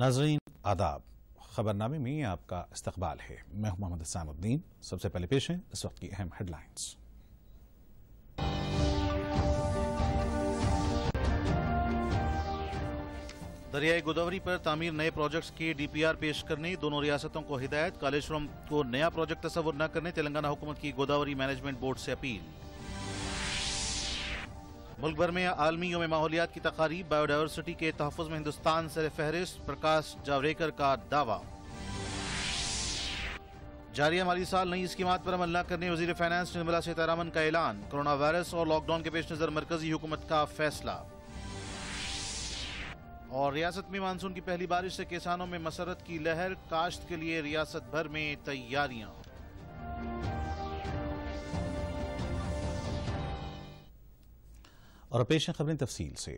नाजरीन आदाब खबरनामे में आपका इस्तकबाल है मैं हूं मोहम्मद हसामुद्दीन सबसे पहले पेश हैं इस वक्त की अहम हेडलाइंस दरियाई गोदावरी पर तामीर नए प्रोजेक्ट्स के डीपीआर पेश करने दोनों रियासतों को हिदायत कालेश्वरम को नया प्रोजेक्ट तस्वर न करने तेलंगाना हुकूमत की गोदावरी मैनेजमेंट बोर्ड से अपील मुल्क भर में आलमी योम माहौलियात की तकारीब बायोडाइवर्सिटी के तहफ़ में हिंदुस्तान सर फहरिस्त प्रकाश जावड़ेकर का दावा जारिया माली साल नई स्कीम पर अमल न करने वजीर फाइनेंस निर्मला सीतारामन का ऐलान कोरोना वायरस और लॉकडाउन के पेश नज़र मरकजी हुकूमत का फैसला और रियासत में मानसून की पहली बारिश से किसानों में मसरत की लहर काश्त के लिए रियासत भर में तैयारियां और पेश हैं खबरें तफसील से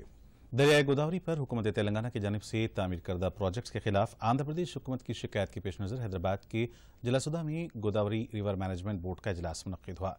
दरियाए गोदावरी पर हुकूमत तेलंगाना की जानब से तामीर करदा प्रोजेक्ट्स के खिलाफ आंध्र प्रदेश हुकूमत की शिकायत के पेश नज़र हैदराबाद के जलासुदा में गोदावरी रिवर मैनेजमेंट बोर्ड का इजलास मनद हुआ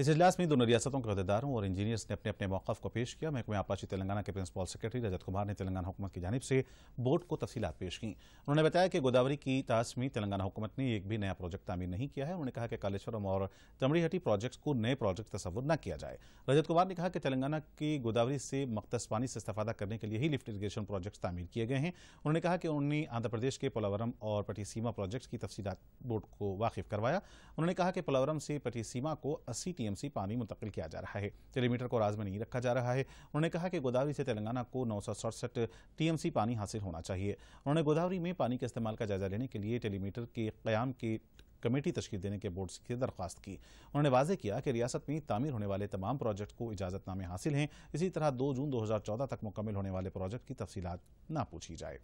इस इजलास में दोनों रियासतों के अहदेदारों और इंजीनियर्स ने अपने अपने मौकफ को पेश किया महकमे आपाची तेलंगाना के प्रिंसिपल सेक्रेटरी रजत कुमार ने तेलंगाना हुकूमत की जानब से बोर्ड को तफसीत पेश की उन्होंने बताया कि गोदावरी की ताश में तेलंगाना हुकूमत ने एक भी नया प्रोजेक्ट तामीर नहीं किया है उन्होंने कहा कि कालेश्वरम और चमड़ीहटी प्रोजेक्ट्स को नए प्रोजेक्ट तस्वुर न किया जाए रजत कुमार ने कहा कि तेलंगाना की गोदावरी से मख्तस पानी से इस्ता करने के लिए ही लिफ्ट इरीगेशन प्रोजेक्ट तामीर किए गए हैं उन्होंने कहा कि उन्होंने आंध्र प्रदेश के पोलावरम और पटीसीमा प्रोजेक्ट की तफसीत बोर्ड को वाकिफ करवाया उन्होंने कहा कि पोलावरम से पटीसीमा को अस्सी टीएमसी पानी मुंतकिल किया जा रहा है टेलीमीटर को राज में नहीं रखा जा रहा है उन्होंने कहा कि गोदावरी से तेलंगाना को नौ टीएमसी पानी हासिल होना चाहिए उन्होंने गोदावरी में पानी के इस्तेमाल का जायजा लेने के लिए टेलीमीटर के क्याम के कमेटी तश्ल देने के बोर्ड से दरख्वास्त की उन्होंने वाजे किया कि रियासत में तामीर होने वाले तमाम प्रोजेक्ट को इजाजतनामे हासिल हैं इसी तरह दो जून 2014 तक मुकम्मल होने वाले प्रोजेक्ट की तफसीत ना पूछी जाए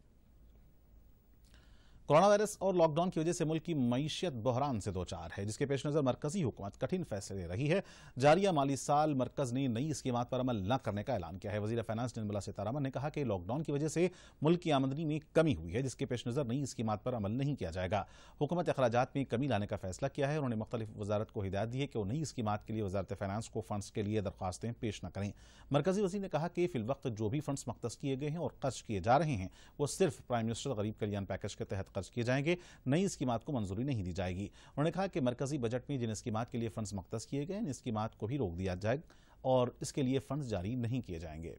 कोरोना वायरस और लॉकडाउन की वजह से मुल्क की मीशियत बहरान से दो चार है जिसके पेश नज़र मरकजी हुकूमत कठिन फैसले ले रही है जारिया माली साल मरकज ने नई स्कीमत पर अमल न करने का ऐलान किया है वजी फाइनेंस निर्मला सीतारामन ने कहा कि लॉकडाउन की वजह से मुल्क की आमदनी में कमी हुई है जिसके पेश नज़र नई स्कीमत पर अमल नहीं किया जाएगा हुकूमत अखराज में कमी लाने का फैसला किया है उन्होंने मुख्तलिफ वजारत को हिदायत दी है कि वो नई स्कीमत के लिए वजारत फाइनेंस को फंडस के लिए दरखास्तें पेश न करें मरकजी वजी ने कहा कि फिलवक्त जो भी फंडस मख्त किए गए हैं और खर्च किए जा रहे हैं वो सिर्फ प्राइम मिनिस्टर गरीब कल्याण पैकेज के तहत खर्च किए जाएंगे नई स्कीमात को मंजूरी नहीं दी जाएगी उन्होंने कहा कि मरकजी बजट में जिन स्कीमात के लिए फंड मख्त किए गए इन स्कीमात को भी रोक दिया जाए और इसके लिए फंड जारी नहीं किए जाएंगे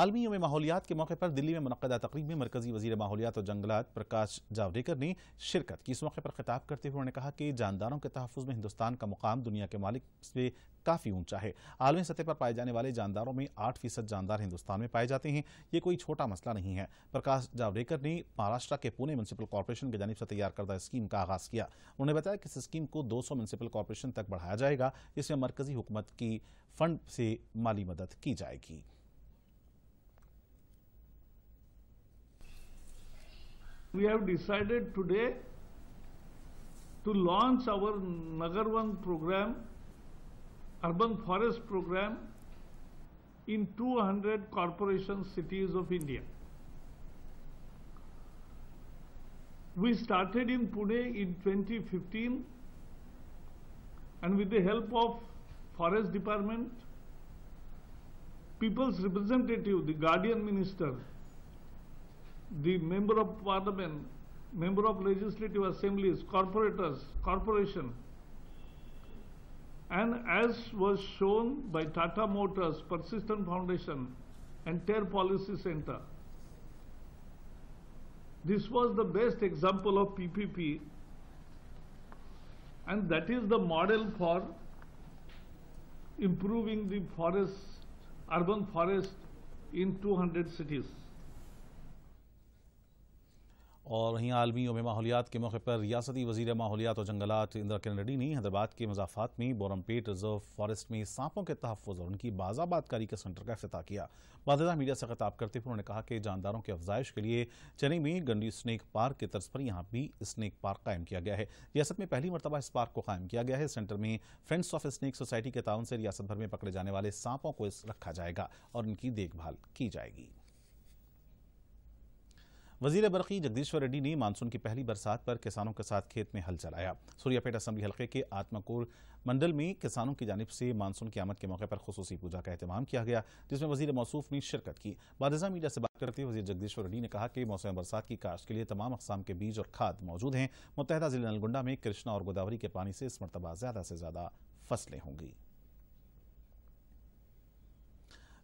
आलमी योम माहौलियात के मौके पर दिल्ली में मनदा तकरीब में मरकजी वजी माहौलियात और जंगलात प्रकाश जावड़ेकर ने शिरकत की इस मौके पर खिताब करते हुए उन्होंने कहा कि जानदारों के तहफ़ में हिंदुस्तान का मुकाम दुनिया के मालिक से काफ़ी ऊंचा है आलमी सतह पर पाए जाने वाले जानदारों में आठ फीसद जानदार हिंदुस्तान में पाए जाते हैं ये कोई छोटा मसला नहीं है प्रकाश जावड़ेकर ने महाराष्ट्र के पुणे म्यूनसिपल कॉरपोरेशन की जानब से तैयार करदा स्कीम का आगाज़ किया उन्होंने बताया कि इस स्कीम को 200 म्यूनसिपल कॉरपोरेशन तक बढ़ाया जाएगा इसमें मरकजी हुकूमत की फंड से माली मदद की जाएगी we have decided today to launch our Nagarvan program, urban forest program in 200 corporation cities of India. We started in Pune in 2015 and with the help of forest department, people's representative, the guardian minister, the member of parliament, member of legislative assemblies, corporators, corporation. And as was shown by Tata Motors, Persistent Foundation and TER Policy Center, this was the best example of PPP and that is the model for improving the forest, urban forest in 200 cities. और वहीं आलमी योम माहौलियात के मौके पर रियासती वजीर माहौलियात और जंगलात इंदिरा किरण रेड्डी ने हैदराबाद के मजाफात में बोरमपेट रिजर्व फॉरेस्ट में सांपों के तहफ़ और उनकी बाजाबादकारी के सेंटर का अफ्ताह किया बाधा मीडिया से खताब करते हुए उन्होंने कहा कि जानदारों की अफजाइश के लिए चेन्नई में गंडी स्नैक पार्क के तर्ज पर यहाँ भी स्नैक पार्क कायम किया गया है रियासत में पहली मरतबा इस पार्क को कायम किया गया है सेंटर में फ्रेंड्स ऑफ स्नैक सोसाइटी के ताउन से रियासत भर में पकड़े जाने वाले सांपों को रखा जाएगा और इनकी देखभाल की जाएगी वजीर बरकी जगदीश्वर रेड्डी ने मानसून की पहली बरसात पर किसानों के साथ खेत में हल चलाया सूर्यापेट असम्बली हलके के आत्मकोर मंडल में किसानों की जानब से मानसून की आमद के मौके पर खसूसी पूजा का अहतमाम किया गया जिसमें वजीर मौसूफ ने शिरकत की बादजा मीडिया से बात करते हुए वजीर जगदीश्वर रेड्डी ने कहा कि मौसम बरसात की काश्त के लिए तमाम अकसाम के बीज और खाद मौजूद हैं मुतहदा जिले नलगुंडा में कृष्णा और गोदावरी के पानी से इस मरतबा ज्यादा से ज्यादा फसलें होंगी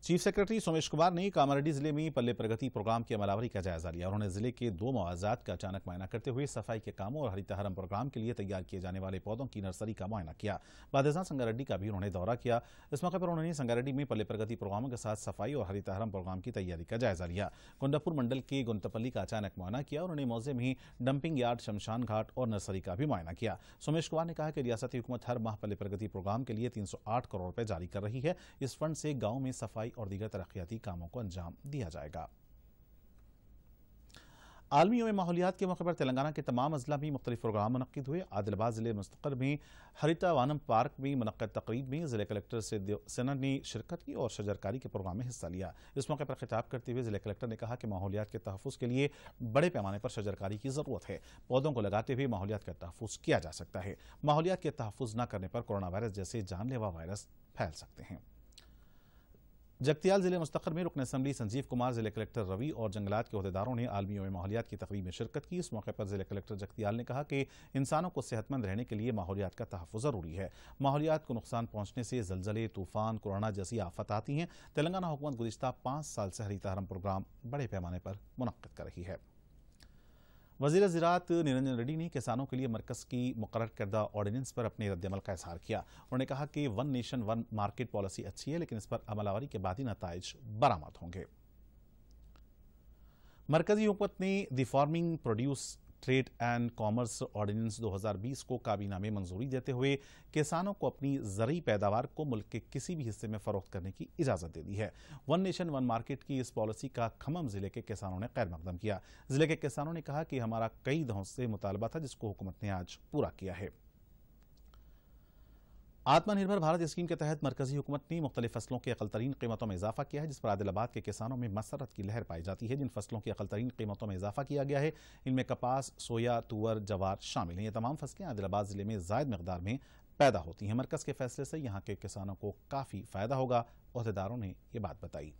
चीफ सेक्रेटरी सोमेश कुमार ने कामारेड्डी जिले में पल्ले प्रगति प्रोग्राम की अमलावरी का जायजा लिया उन्होंने जिले के दो मुआवजात का अचानक मुआयना करते हुए सफाई के कामों और हरितहरम प्रोग्राम के लिए तैयार किए जाने वाले पौधों की नर्सरी का मुआयना किया बाद संगारेड्डी का भी उन्होंने दौरा किया इस मौके पर उन्होंने संगारेड्डी में पल्ले प्रगति प्रोग्रामों के साथ सफाई और हरितहरम प्रोग्राम की तैयारी का जायजा लिया गुंडापुर मंडल के गुंतपल्ली का अचानक मुआयना किया उन्होंने मौजे में डंपिंग यार्ड शमशान घाट और नर्सरी का भी मुआयना किया सोमेश कुमार ने कहा कि रियासती हुकूमत हर माह पल्ले प्रगति प्रोग्राम के लिए तीन करोड़ रूपये जारी कर रही है इस फंड से गाँव में सफाई सफाई और दीगर तरक्याती कामों को अंजाम दिया जाएगा आलमी योम माहौलियात के मौके पर तेलंगाना के तमाम अजला में मुख्तलिफ प्रोग्राम मनद हुए आदिलाबाद जिले मुस्तकर में हरिता वानम पार्क में मनद तकरीब में जिले कलेक्टर से सेना ने शिरकत की और शजरकारी के प्रोग्राम में हिस्सा लिया इस मौके पर खिताब करते हुए जिले कलेक्टर ने कहा कि माहौलियात के तहफ़ के लिए बड़े पैमाने पर शजरकारी की ज़रूरत है पौधों को लगाते हुए माहौलियात का तहफ़ किया जा सकता है माहौलियात के तहफ़ न करने पर कोरोना वायरस जैसे जानलेवा वायरस फैल सकते हैं जगतियाल जिले मुस्तकर में रुकन असम्बली संजीव कुमार जिले कलेक्टर रवि और जंगलात के अहदेदारों ने आलमी में माहौलियात की तकरीब में शिरकत की इस मौके पर जिले कलेक्टर जगतियाल ने कहा कि इंसानों को सेहतमंद रहने के लिए माहौलियात का तहफ़ ज़रूरी है माहौलियात को नुकसान पहुंचने से जलजले तूफान कोरोना जैसी आफत आती हैं तेलंगाना हुकूमत गुजशत पाँच साल से हरी तहरम प्रोग्राम बड़े पैमाने पर मुनद कर रही है वजीर ज़रात निरंजन रेड्डी ने किसानों के लिए मरकज़ की मुकर करदा ऑर्डीनेंस पर अपने रद्दमल का इजहार किया उन्होंने कहा कि one nation one market policy अच्छी है लेकिन इस पर अमलावरी के बाद ही नतज बरामद होंगे मरकजी हुकूमत ने दी farming produce trade and commerce ordinance 2020 को काबीना में मंजूरी देते हुए किसानों को अपनी जरिए पैदावार को मुल्क के किसी भी हिस्से में फरोख्त करने की इजाजत दे दी है वन नेशन वन मार्केट की इस पॉलिसी का खमम जिले के किसानों ने खैर मकदम किया जिले के किसानों ने कहा कि हमारा कई दहों से मुतालबा था जिसको हुकूमत ने आज पूरा किया है आत्मनिर्भर भारत स्कीम के तहत मरकजी हुकूमत ने मुख्तलिफ फसलों की अकल तरीन कीमतों में इजाफा किया है जिस पर आदिलाबाद के किसानों में मसरत की लहर पाई जाती है जिन फसलों की अकल तरीन कीमतों में इजाफा किया गया है इनमें कपास सोया तुअर जवार शामिल हैं ये तमाम फसलें आदिलाबाद जिले में जायद मकदार में पैदा होती हैं मरकज के फैसले से यहाँ के किसानों को काफ़ी फ़ायदा होगा अहदेदारों ने ये बात बताई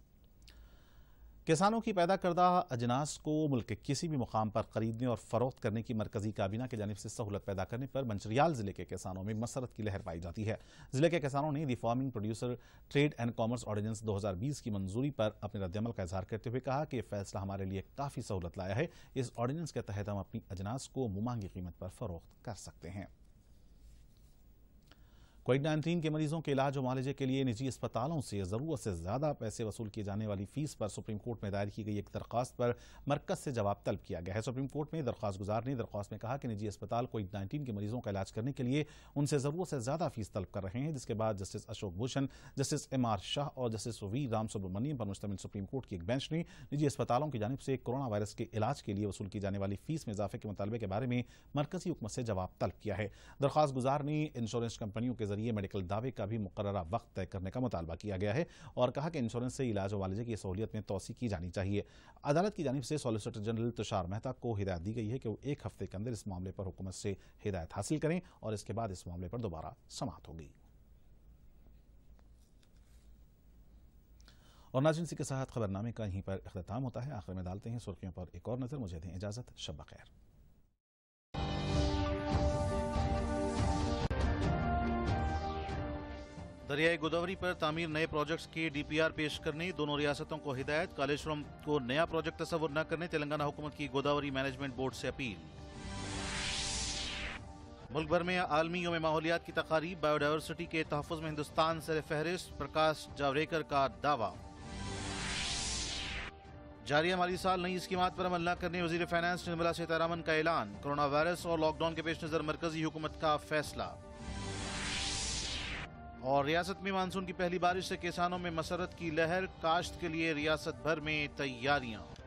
किसानों की पैदा करदा अजनास को मुल्क के किसी भी मुकाम पर खरीदने और फरोख्त करने की मरकजी काबीना की जानब से सहूलत पैदा करने पर मंचरियाल जिले के किसानों में मसरत की लहर पाई जाती है जिले के किसानों ने reforming producer trade and commerce ordinance 2020 की मंजूरी पर अपने रद्दमल का इजहार करते हुए कहा कि यह फैसला हमारे लिए काफ़ी सहूलत लाया है इस ऑर्डिनेंस के तहत हम अपनी अजनास को मुमांगी कीमत पर फरोख्त कर सकते हैं कोविड नाइन्टीन के मरीजों के इलाज और मालजे के लिए निजी अस्पतालों से ज़रूरत से ज़्यादा पैसे वसूल किए जाने वाली फीस पर सुप्रीम कोर्ट में दायर की गई एक दरख्वास्त पर मरकज से जवाब तलब किया गया है सुप्रीम कोर्ट में दरख्वास्त गुजार ने दरख्वास्त में कहा कि निजी अस्पताल कोविड नाइन्टीन के मरीजों का इलाज करने के लिए उनसे ज़रूरत से ज़्यादा फीस तलब कर रहे हैं जिसके बाद justice Ashok Bhushan justice M R Shah और जस्टिस वी राम सुब्रमण्यम पर मुश्तमिल सुप्रीम कोर्ट की एक बेंच ने निजी अस्पतालों की जानब से कोरोना वायरस के इलाज के लिए वसूल की जाने वाली फीस में इजाफे के मुतालबे के बारे में मरकजी हुक्म से जवाब तलब किया है दरख्वास्त गुजार ने इंश्योरेंस कंपनियों के जरिए मेडिकल दावे का भी मुकर वक्त तय करने का मुतालबा किया गया है और कहा कि इंश्योरेंस से इलाज वालजे की सहूलियत में तोसी की जानी चाहिए अदालत की जानब से सॉलिसिटर जनरल तुषार मेहता को हिदायत दी गई है कि वो एक हफ्ते के अंदर इस मामले पर हुकूमत से हिदायत हासिल करें और इसके बाद इस मामले पर दोबारा समाप्त होगी और नाजिन के साथ खबरनामे का यहीं पर अख्ताम होता है आखिर में डालते हैं सुर्खियों पर एक और नज़र मुझे दें इजाज़त शब्बा खैर दरियाई गोदावरी पर तामीर नए प्रोजेक्ट्स की डीपीआर पेश करने दोनों रियासतों को हिदायत कालेश्वरम को नया प्रोजेक्ट तस्वर न करने तेलंगाना हुकूमत की गोदावरी मैनेजमेंट बोर्ड से अपील मुल्क भर में आलमी योम माहौलियात की तकारीब बायोडाइवर्सिटी के तहफ़ में हिंदुस्तान सर फहरिस्त प्रकाश जावड़ेकर का दावा जारी माली साल नई स्कीम पर अमल न करने वजीर फाइनेंस निर्मला सीतारामन का ऐलान कोरोना वायरस और लॉकडाउन के पेश नज़र मरकजी हुकूमत का फैसला और रियासत में मानसून की पहली बारिश से किसानों में मसरत की लहर काश्त के लिए रियासत भर में तैयारियां